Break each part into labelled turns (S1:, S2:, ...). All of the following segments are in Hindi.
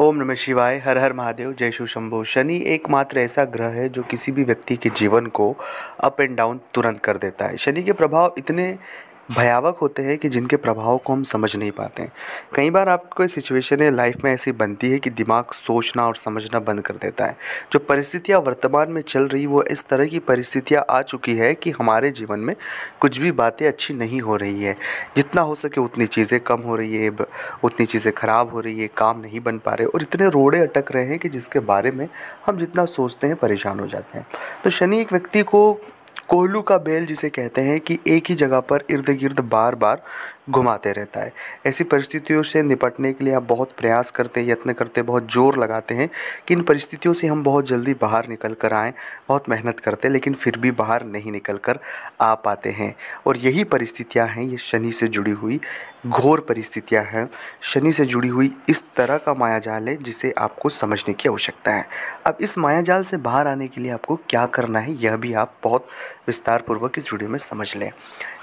S1: ओम नमः शिवाय हर हर महादेव जय शु शंभो शनि एकमात्र ऐसा ग्रह है जो किसी भी व्यक्ति के जीवन को अप एंड डाउन तुरंत कर देता है शनि के प्रभाव इतने भयावक होते हैं कि जिनके प्रभाव को हम समझ नहीं पाते हैं कई बार आपको सिचुएशन लाइफ में ऐसी बनती है कि दिमाग सोचना और समझना बंद कर देता है जो परिस्थितियाँ वर्तमान में चल रही वो इस तरह की परिस्थितियाँ आ चुकी है कि हमारे जीवन में कुछ भी बातें अच्छी नहीं हो रही है जितना हो सके उतनी चीज़ें कम हो रही है उतनी चीज़ें ख़राब हो रही है काम नहीं बन पा रहे और इतने रोड़े अटक रहे हैं कि जिसके बारे में हम जितना सोचते हैं परेशान हो जाते हैं तो शनि एक व्यक्ति को कोहलू का बेल जिसे कहते हैं कि एक ही जगह पर इर्द गिर्द बार बार घुमाते रहता है ऐसी परिस्थितियों से निपटने के लिए आप बहुत प्रयास करते हैं यत्न करते हैं बहुत जोर लगाते हैं कि इन परिस्थितियों से हम बहुत जल्दी बाहर निकल कर आएँ बहुत मेहनत करते हैं लेकिन फिर भी बाहर नहीं निकल कर आ पाते हैं और यही परिस्थितियाँ हैं ये शनि से जुड़ी हुई घोर परिस्थितियाँ हैं शनि से जुड़ी हुई इस तरह का माया जाल है जिसे आपको समझने की आवश्यकता है अब इस माया जाल से बाहर आने के लिए आपको क्या करना है यह भी आप बहुत विस्तारपूर्वक इस वीडियो में समझ लें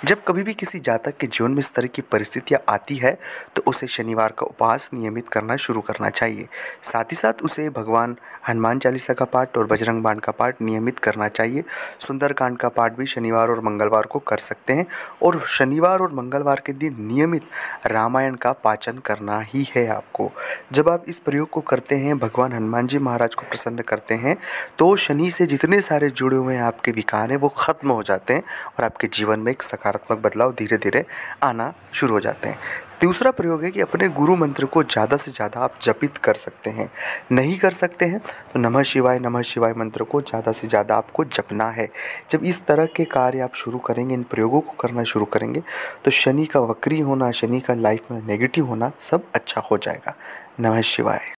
S1: जब कभी भी किसी जातक के जीवन में इस तरह की परिस्थितियाँ आती है तो उसे शनिवार का उपवास नियमित करना शुरू करना चाहिए साथ ही साथ उसे भगवान हनुमान चालीसा का पाठ और बजरंग बाण का पाठ नियमित करना चाहिए सुंदरकांड का पाठ भी शनिवार और मंगलवार को कर सकते हैं और शनिवार और मंगलवार के दिन नियमित रामायण का पाचन करना ही है आपको जब आप इस प्रयोग को करते हैं भगवान हनुमान जी महाराज को प्रसन्न करते हैं तो शनि से जितने सारे जुड़े हुए हैं आपके विकार हैं वो ख़त्म हो जाते हैं और आपके जीवन में एक सकारात्मक बदलाव धीरे धीरे आना शुरू हो जाते हैं दूसरा प्रयोग है कि अपने गुरु मंत्र को ज़्यादा से ज़्यादा आप जपित कर सकते हैं नहीं कर सकते हैं तो नमः शिवाय नमः शिवाय मंत्र को ज़्यादा से ज़्यादा आपको जपना है जब इस तरह के कार्य आप शुरू करेंगे इन प्रयोगों को करना शुरू करेंगे तो शनि का वक्री होना शनि का लाइफ में नेगेटिव होना सब अच्छा हो जाएगा नमः शिवाय